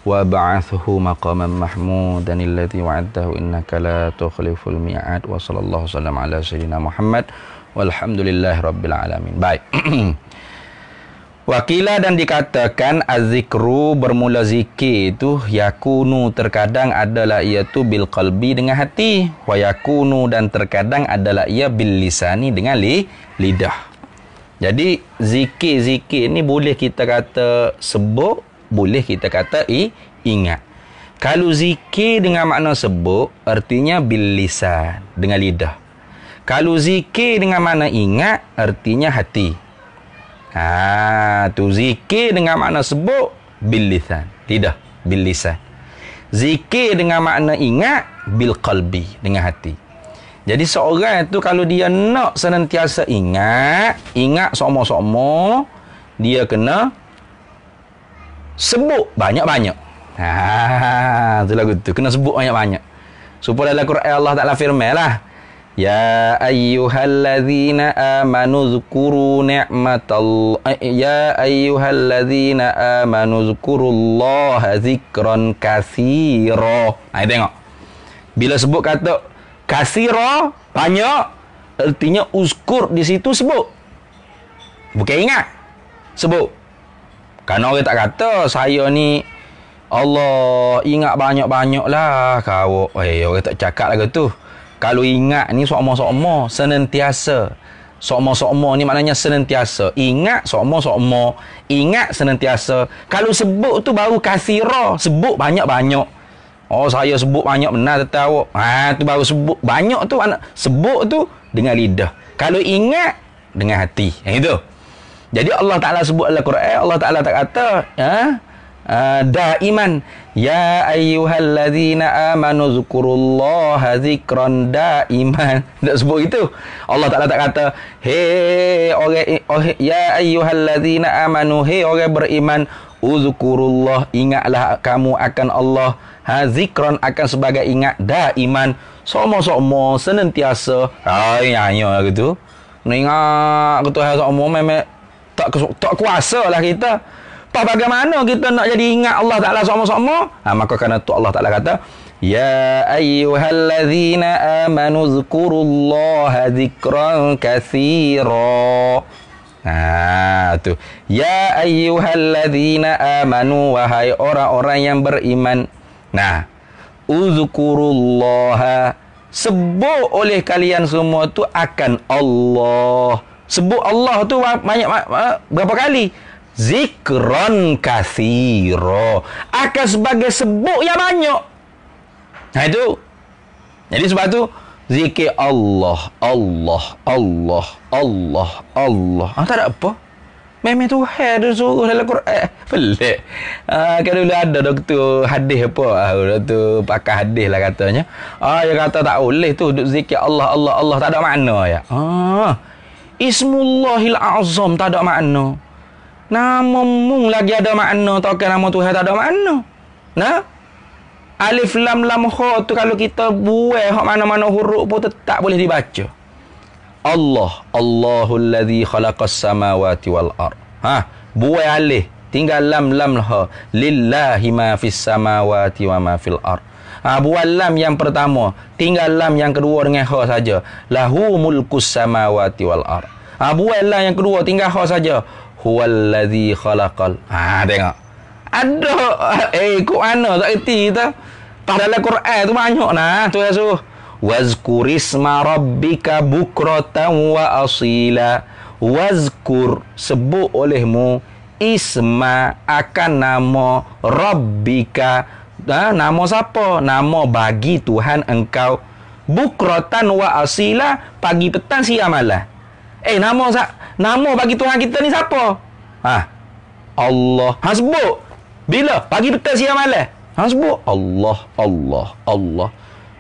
وبعثه مقاما محمودا الذي وعده إنك لا تخلف الميعاد وصلى الله وسلم على سيدنا محمد والحمد لله رب العالمين باي Wakila dan dikatakan azikru bermula zikir itu yakunu terkadang adalah ia tu bil kalbi dengan hati wa yakunu dan terkadang adalah ia bil lisani dengan li, lidah. Jadi zikir-zikir ini boleh kita kata sebo boleh kita kata i, ingat. Kalau zikir dengan makna sebo, artinya bil lisan, dengan lidah. Kalau zikir dengan makna ingat, artinya hati. Ha, tu zikir dengan makna sebut bil lisan. Tidak, bil lisan. Zikir dengan makna ingat bil qalbi dengan hati. Jadi seorang itu kalau dia nak senantiasa ingat, ingat somo-somo, dia kena sebut banyak-banyak. Ha, itulah gitu. Kena sebut banyak-banyak. Supaya dalam Quran Allah Taala firmanlah, lah. Ya ayuhal الذين آمنوا اذكروا نعمة الله Ya ayuhal الذين آمنوا اذكروا الله ذكرا كثيرا Ayah tengok Bila sebut kata Kasira Banyak Artinya uskur di situ sebut Bukan ingat Sebut Karena orang tak kata Saya ni Allah ingat banyak-banyak lah Kau Eh orang tak cakap lagi tu kalau ingat ni sokmo-sokmo Senantiasa Sokmo-sokmo ni maknanya senantiasa Ingat sokmo-sokmo Ingat senantiasa Kalau sebut tu baru kasiro, Sebut banyak-banyak Oh saya sebut banyak benar tetap awak ha, tu baru sebut Banyak tu anak Sebut tu dengan lidah Kalau ingat Dengan hati Yang ha, itu jadi Allah Ta'ala sebut Al-Quran, Allah Ta'ala tak kata, ha? Uh, daiman Ya ayuhal الذين آمنوا اذكروا الله ذكرا دائما tak sebut gitu Allah Taala tak kata hey orang oh, ya ayuhal ladzina amanu hey orang beriman uzkurullah ingatlah kamu akan Allah ha zikron akan sebagai ingat daiman semua semua senantiasa ai ayo ya, ya, gitu mengingat ketuhan somo memang tak tak kuasa lah kita apa bagaimana kita nak jadi ingat Allah Ta'ala sama-sama? Ha, maka kerana tu Allah Ta'ala kata, Ya ayyuhallazina amanu zikurullaha zikran kathira. Ah ha, tu. Ya ayyuhalladzina amanu wahai orang-orang yang beriman. Nah. Uzkurullaha sebut oleh kalian semua tu akan Allah. Sebut Allah tu banyak, banyak, banyak berapa kali? zikron kathiro akan sebagai sebuk yang banyak nah itu jadi sebab itu zikir Allah Allah Allah Allah Allah ah, tak ada apa Memang tu ada suruh dalam Quran. Pelik. Ah, kan dulu ada doktor hadis apa. Ah, tu pakai hadis lah katanya. Ah, dia kata tak boleh tu duduk zikir Allah, Allah, Allah. Tak ada makna ya. Ah, Ismullahil Azam tak ada makna. Nama mung lagi ada makna tak nama Tuhan tak ada makna. Nah. Alif lam lam kha tu kalau kita buai hak mana-mana huruf pun tetap boleh dibaca. Allah, Allahul ladzi khalaqas samawati wal ard. Ha, buai alif tinggal lam lam kha. Lillahi ma fis samawati wa ma fil ard. Ha, buat lam yang pertama Tinggal lam yang kedua dengan ha saja Lahu mulkus samawati wal ar ha, Buat lam yang kedua tinggal ha saja huwallazi khalaqal. Ha tengok. Ada eh Quran tak reti kita. Padahal Quran tu banyak nah tu Yesus. Wazkur isma rabbika bukratan wa asila. Wazkur sebut olehmu isma akan nama rabbika. Nah, ha, nama siapa? Nama bagi Tuhan engkau. Bukrotan wa asila pagi petang siamalah. Eh, nama sa nama bagi Tuhan kita ni siapa? Ha. Allah. Ha sebut. Bila? Pagi petang siang malam. Ha sebut Allah, Allah, Allah.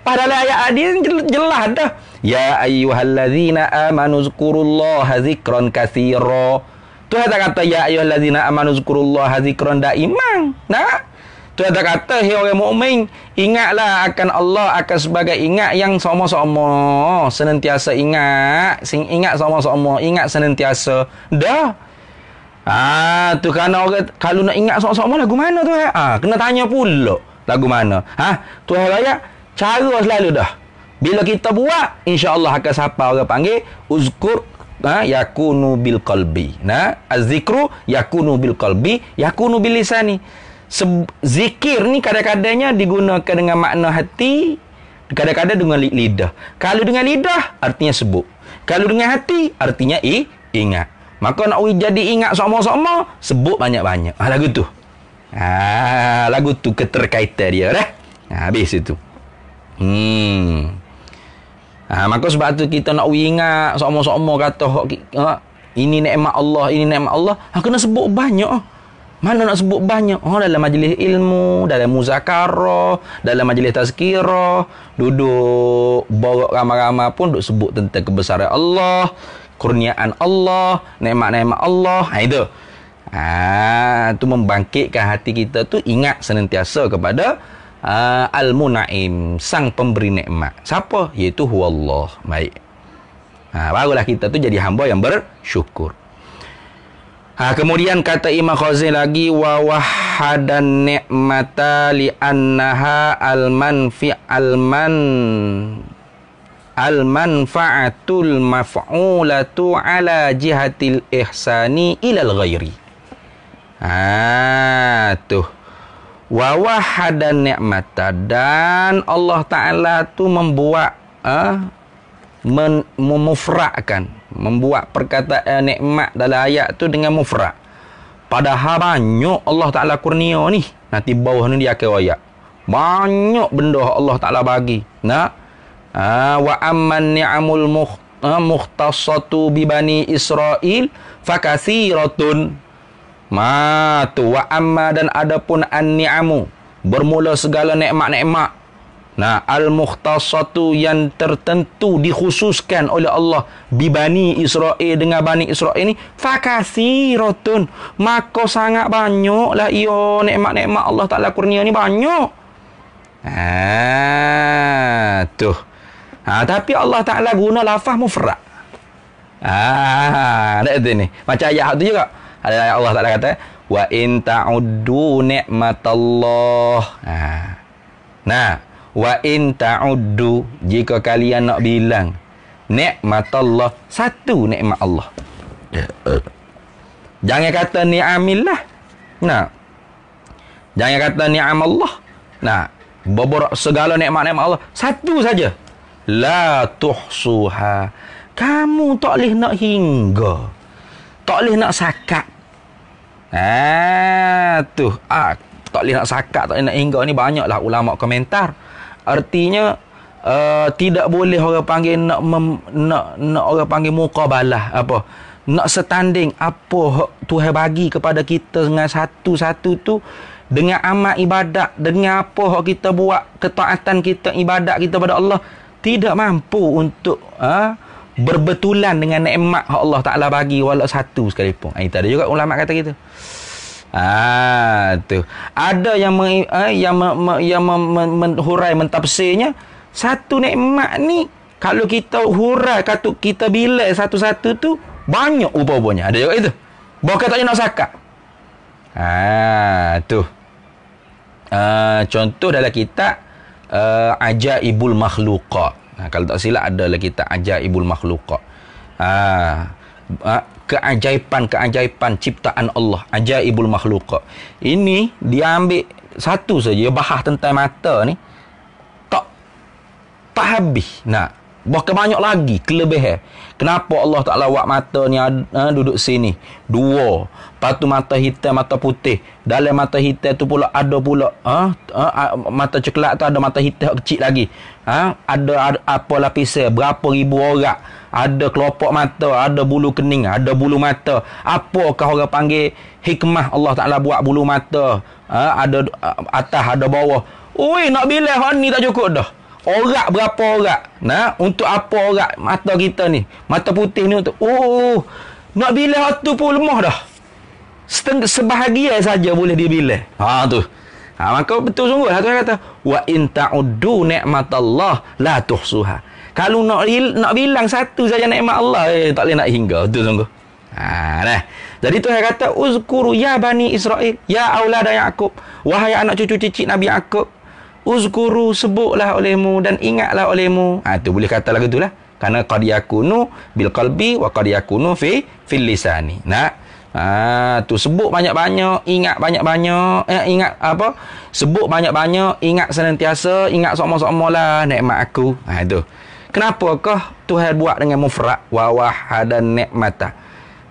Padahal ayat hadis jel jelas dah. Ya ayyuhallazina amanu zkurullaha zikran katsira. Tuhan tak kata ya ayyuhallazina amanu zkurullaha zikran daiman. Nah. Tuhan tak kata, hei orang mukmin ingatlah akan Allah akan sebagai ingat yang sama-sama, senantiasa ingat, sing ingat sama-sama, ingat senantiasa. Dah. Ah, tu kan orang kalau nak ingat sama-sama lagu mana tu? Eh? Ah, kena tanya pula. Lagu mana? Ha? Tuhan raya cara selalu dah. Bila kita buat, insya-Allah akan siapa orang panggil uzkur ha, yakunu bil qalbi. Nah, azzikru yakunu bil kalbi, yakunu bil lisani se- zikir ni kadang-kadangnya digunakan dengan makna hati, kadang-kadang dengan lidah. Kalau dengan lidah, artinya sebut. Kalau dengan hati, artinya i, ingat. Maka nak jadi ingat sama-sama, sebut banyak-banyak. Ha, lagu tu. ah lagu tu keterkaitan dia dah. Ha, habis itu. Hmm. Ha, maka sebab tu kita nak ingat sama-sama kata ha, ini nikmat Allah, ini nikmat Allah. Ha, kena sebut banyak. Ha. Mana nak sebut banyak? Oh, dalam majlis ilmu, dalam muzakarah, dalam majlis tazkirah, duduk borok ramai-ramai pun duduk sebut tentang kebesaran Allah, kurniaan Allah, nikmat-nikmat Allah. Ha, itu. Ha, itu membangkitkan hati kita tu ingat senantiasa kepada ha, Al-Munaim, sang pemberi nikmat. Siapa? Yaitu Allah. Baik. Ha, barulah kita tu jadi hamba yang bersyukur. Ha, kemudian kata Imam Khazin lagi wa wahadan ni'mata li annaha al manfi al man al manfaatul maf'ulatu ala jihatil ihsani ila al ghairi. Ha tu. Wa wahadan ni'mata dan Allah Taala tu membuat ha, men, memufrakkan membuat perkataan nikmat dalam ayat tu dengan mufrak padahal banyak Allah Taala kurnia ni nanti bawah ni dia akan royak banyak benda Allah Taala bagi nak ha, wa amman ni'amul mukh ha, mukhtasatu bi Israel fakathiratun ma tu wa amma dan adapun an ni'amu bermula segala nikmat-nikmat Nah, al-mukhtasatu yang tertentu dikhususkan oleh Allah bibani Israel dengan bani Israel ini fakasiratun. Maka sangat banyak banyaklah ia nikmat-nikmat Allah Taala kurnia ni banyak. Ah, tuh. Ah, tapi Allah Taala guna lafaz mufrad. Ah, ada itu ni. Macam ayat hak tu juga. Ada ayat Allah Taala kata, "Wa in ta'uddu ni'matallah." Ah. Nah, wa in ta'uddu jika kalian nak bilang nikmat Allah satu nikmat Allah ya, eh. jangan kata ni amillah nah jangan kata ni Allah, nah beberapa segala nikmat-nikmat Allah satu saja la tuhsuha kamu tak boleh nak hingga tak boleh nak sakat ah tu ah tak boleh nak sakat tak boleh nak hingga ni banyaklah ulama komentar Artinya uh, tidak boleh orang panggil nak mem, nak nak orang panggil muqabalah apa nak setanding apa Tuhan bagi kepada kita dengan satu-satu tu dengan amal ibadat dengan apa hak kita buat ketaatan kita ibadat kita pada Allah tidak mampu untuk uh, berbetulan dengan nikmat Allah Taala bagi walau satu sekalipun. Ha, Ini Ada juga ulama kata kita. Gitu. Ah tu. Ada yang meng, eh, yang me, me, yang me, me, menhurai mentafsirnya satu nikmat ni kalau kita hurai kata kita bila satu-satu tu banyak ubah-ubahnya. Ada juga itu. Bukan tak nak sakat. Ah tu. Uh, contoh dalam kitab uh, Ajaibul Makhluqat. Nah, kalau tak silap adalah kitab Ajaibul Makhluqat. Ah uh, keajaiban-keajaiban ciptaan Allah ajaibul makhluqah ini dia ambil satu saja bahas tentang mata ni tak tak habis nak bahkan banyak lagi kelebihan kenapa Allah Ta'ala buat mata ni ha, duduk sini dua Lepas tu mata hitam, mata putih. Dalam mata hitam tu pula ada pula. Ha? Ha? Mata coklat tu ada mata hitam kecil lagi. Ha? Ada, ada apa lapisan. Berapa ribu orang. Ada kelopak mata. Ada bulu kening. Ada bulu mata. Apakah orang panggil hikmah Allah Ta'ala buat bulu mata. Ha? Ada atas, ada bawah. Ui, nak bila ni tak cukup dah. Orang berapa orang? Nah, untuk apa orang mata kita ni? Mata putih ni untuk... Oh, nak bila tu pun lemah dah seteng- sebahagia saja boleh dibilai. Ha tu. Ha maka betul sungguh lah kata wa in ta'uddu nikmatallah la tuhsuha. Kalau nak hil- nak bilang satu saja nikmat Allah eh, tak boleh nak hingga betul sungguh. Ha dah. Jadi tu saya kata uzkuru ya bani Israel ya aulad Yaqub wahai anak cucu cicit Nabi Yaqub uzkuru sebutlah olehmu dan ingatlah olehmu. Ha tu boleh kata lagu tulah. Karena qad yakunu bil qalbi wa qad yakunu fi fil lisani. Nah. Ha tu sebut banyak-banyak, ingat banyak-banyak, eh, ingat apa? Sebut banyak-banyak, ingat senantiasa, ingat sama-samalah nikmat aku. Ha tu. kenapa Kenapakah Tuhan buat dengan mufrad wawah hadan nikmata?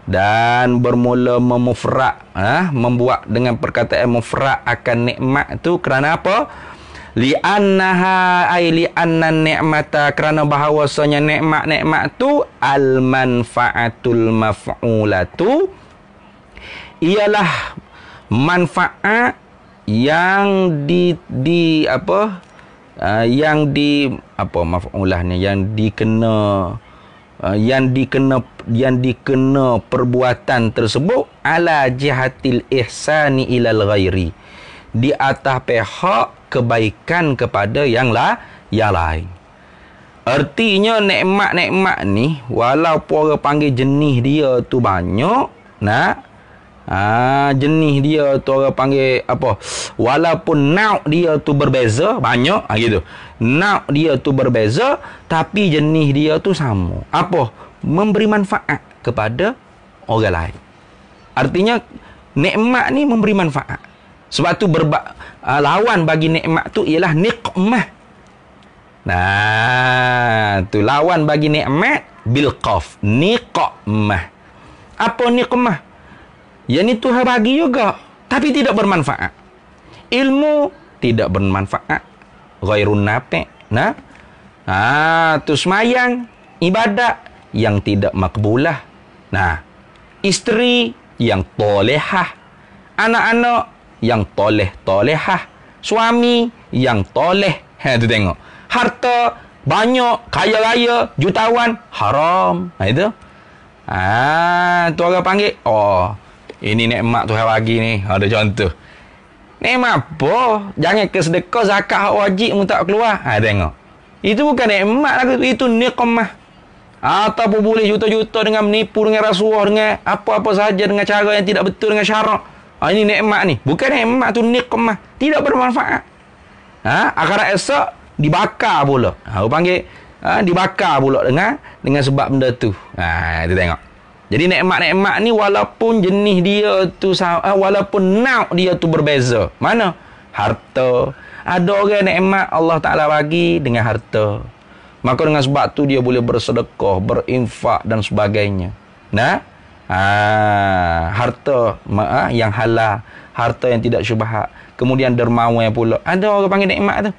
dan bermula memufrak ha? membuat dengan perkataan mufrak akan nikmat tu kerana apa li annaha ai li anna nikmata kerana bahawasanya nikmat-nikmat tu al manfaatul maf'ulatu ialah manfaat yang di di apa uh, yang di apa maf'ulahnya yang dikena uh, yang dikena yang dikena perbuatan tersebut ala jihatil ihsani ilal ghairi di atas pihak kebaikan kepada yang lah yang lain Artinya nikmat-nikmat ni walaupun orang panggil jenis dia tu banyak nak Ah jenis dia tu orang panggil apa? Walaupun nak dia tu berbeza banyak ha, gitu. Nauk dia tu berbeza tapi jenis dia tu sama. Apa? Memberi manfaat kepada orang lain. Artinya nikmat ni memberi manfaat. Sebab tu berba- ha, lawan bagi nikmat tu ialah nikmah. Nah, tu lawan bagi nikmat bil nikmah. Apa nikmah? Yang ni Tuhan bagi juga. Tapi tidak bermanfaat. Ilmu tidak bermanfaat. Gairun nape. Nah. Ha, ah, tu semayang. ibadah yang tidak makbulah. Nah. Isteri yang tolehah. Anak-anak yang toleh-tolehah. Suami yang toleh. Ha, tu tengok. Harta banyak, kaya kaya, jutawan, haram. Ha, itu. Ah, tu orang panggil. Oh, ini nek nikmat Tuhan bagi ni. Ha, ada contoh. Nek Ni apa? Jangan ke sedekah zakat hak wajib mu tak keluar. Ha tengok. Itu bukan nikmat lagi itu niqmah. Atau boleh juta-juta dengan menipu dengan rasuah dengan apa-apa saja dengan cara yang tidak betul dengan syarak. Ha, ini nikmat ni. Bukan nek nikmat tu niqmah. Tidak bermanfaat. Ha akhirat esok dibakar pula. Ha panggil ha, dibakar pula dengan dengan sebab benda tu. Ha kita tengok. Jadi nekmat-nekmat ni walaupun jenis dia tu ah, walaupun nak dia tu berbeza. Mana? Harta. Ada orang nekmat Allah Ta'ala bagi dengan harta. Maka dengan sebab tu dia boleh bersedekah, berinfak dan sebagainya. Nah, ah, harta maaf, ah, yang halal, harta yang tidak syubhat. Kemudian dermawan pula. Ada orang panggil nekmat tu.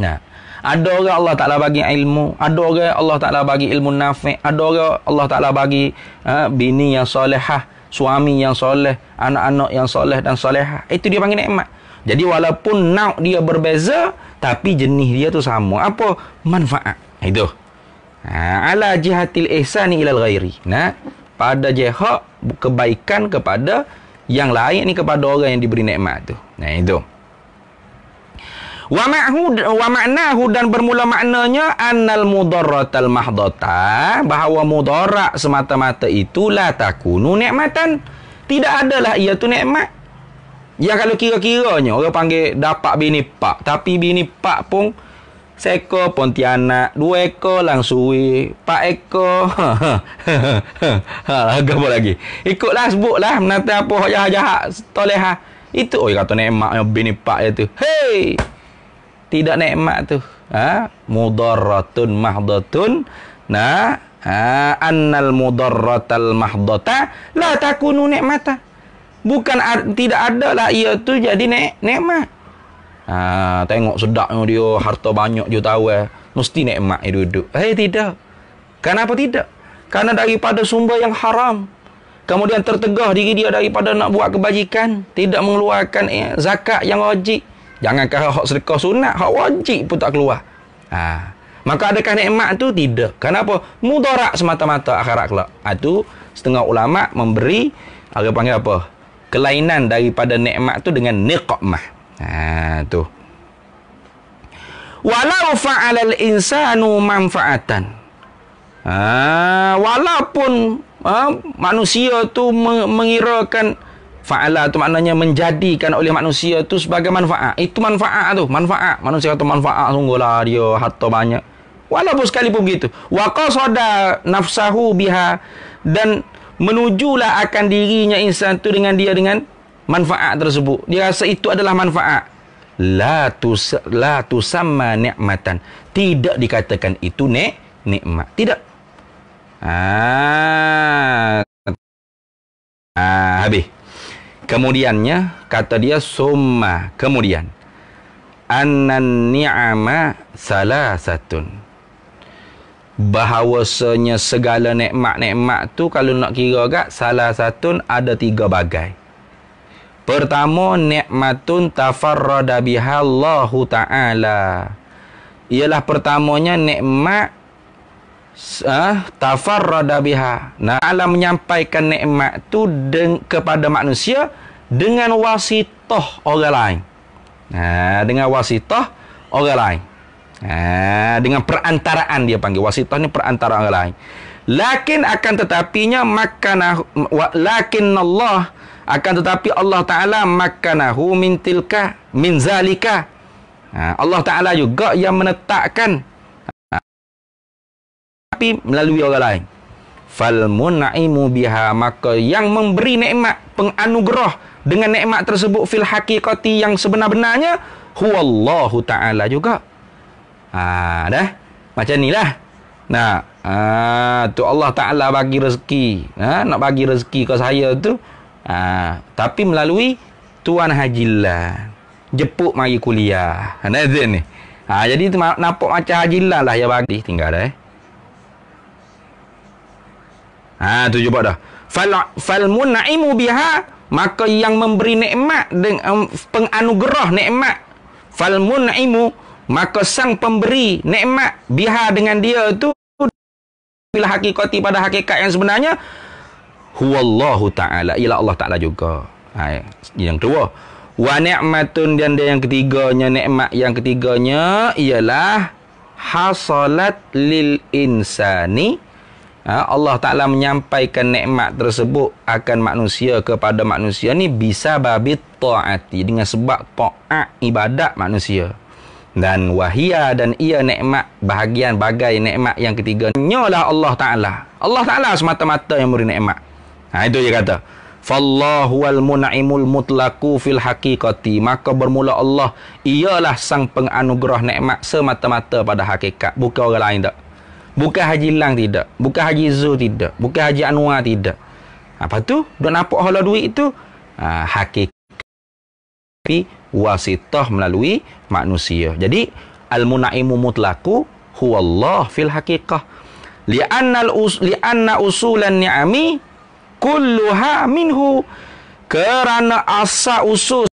Nah, ada orang Allah Ta'ala bagi ilmu. Ada orang Allah Ta'ala bagi ilmu nafik. Ada orang Allah Ta'ala bagi ha, bini yang solehah. Suami yang soleh. Anak-anak yang soleh dan solehah. Itu dia panggil nikmat. Jadi walaupun nak dia berbeza. Tapi jenis dia tu sama. Apa? Manfaat. Itu. Ha, ala jihatil ihsani ilal ghairi. Nah, pada jihad kebaikan kepada yang lain ni kepada orang yang diberi nikmat tu. Nah itu wa ma'hu wa ma'nahu dan bermula maknanya annal mudarratal mahdata bahawa mudarat semata-mata itulah takunu nikmatan tidak adalah ia tu nikmat Ya kalau kira-kiranya orang panggil dapat bini pak tapi bini pak pun seko pontianak dua ekor langsung pak eko ha ha ha lagi ikutlah sebutlah menata apa jahat-jahat toleh ha itu oh kata nikmatnya bini pak itu hey tidak nikmat tu ha mudarratun mahdatun nah ha annal mudarratal mahdata la takunu nikmata bukan tidak ada lah ia tu jadi nik nikmat ha tengok sedaknya dia harta banyak dia tahu eh. mesti nikmat dia duduk eh hey, tidak kenapa tidak karena daripada sumber yang haram kemudian tertegah diri dia daripada nak buat kebajikan tidak mengeluarkan eh, zakat yang wajib Jangan kata hak sedekah sunat, hak wajib pun tak keluar. Ha. Maka adakah nikmat tu? Tidak. Kenapa? Mudarat semata-mata akhirat kelak. Itu ha, setengah ulama memberi apa panggil apa? Kelainan daripada nikmat tu dengan niqmah. Ha tu. Walau fa'alal insanu manfaatan. Ha, walaupun ha, manusia tu mengirakan mengirakan Fa'ala tu maknanya menjadikan oleh manusia tu sebagai manfaat. Itu manfaat tu. Manfaat. Manusia kata manfaat sungguhlah dia harta banyak. Walaupun pun begitu. Wa qasada nafsahu biha. Dan menujulah akan dirinya insan tu dengan dia dengan manfaat tersebut. Dia rasa itu adalah manfaat. La tu la tu sama nikmatan. Tidak dikatakan itu nek nikmat. Tidak. Ah. Ah, habis. Kemudiannya kata dia summa kemudian annan ni'ama satu bahawasanya segala nikmat-nikmat tu kalau nak kira gak salah satu ada tiga bagai pertama nekmatun tafarrada biha Allahu taala ialah pertamanya nikmat ah tafarrada biha nah Allah menyampaikan nikmat tu kepada manusia dengan wasitoh, orang lain. Ha, dengan wasitoh, orang lain. Ha, dengan perantaraan dia panggil wasitah ni perantara orang lain. Lakin akan tetapinya makanah lakin Allah akan tetapi Allah Taala makanahu min tilka min zalika. Ha, Allah Taala juga yang menetapkan tapi melalui orang lain. Fal mun'imu biha maka yang memberi nikmat penganugerah dengan nikmat tersebut fil haqiqati yang sebenar-benarnya huwallahu taala juga. Ah ha, dah. Macam inilah. Nah, ha, tu Allah taala bagi rezeki. Ha, nak bagi rezeki ke saya tu. Ha, tapi melalui Tuan Hajillah. Jepuk mari kuliah. Nazin ha, ni. Ha, jadi tu, nampak macam Hajillah lah yang bagi. Tinggal dah eh. Ha, tu jumpa dah. Fal, fal munaimu biha maka yang memberi nikmat dengan penganugerah nikmat fal mun'imu maka sang pemberi nikmat biha dengan dia itu bila hakikati pada hakikat yang sebenarnya huwallahu taala ialah Allah taala juga Hai, yang kedua wa ni'matun dan yang ketiganya nikmat yang ketiganya ialah hasalat lil insani ha, Allah Ta'ala menyampaikan nikmat tersebut akan manusia kepada manusia ni bisa babit ta'ati dengan sebab ta'at ibadat manusia dan wahia dan ia nikmat bahagian bagai nikmat yang ketiga nyolah Allah Ta'ala Allah Ta'ala semata-mata yang beri nikmat ha, itu dia kata Fallahu wal mun'imul mutlaku fil haqiqati maka bermula Allah ialah sang penganugerah nikmat semata-mata pada hakikat bukan orang lain tak Bukan Haji Lang tidak. Bukan Haji Zul tidak. Bukan Haji Anwar tidak. Apa ha, tu? Dah nampak hala duit tu? Ha, hakikat wasitah melalui manusia. Jadi, al-munaimu mutlaku huwallah fil hakikah. Lianna, us lianna usulan ni'ami kulluha minhu kerana asa usus.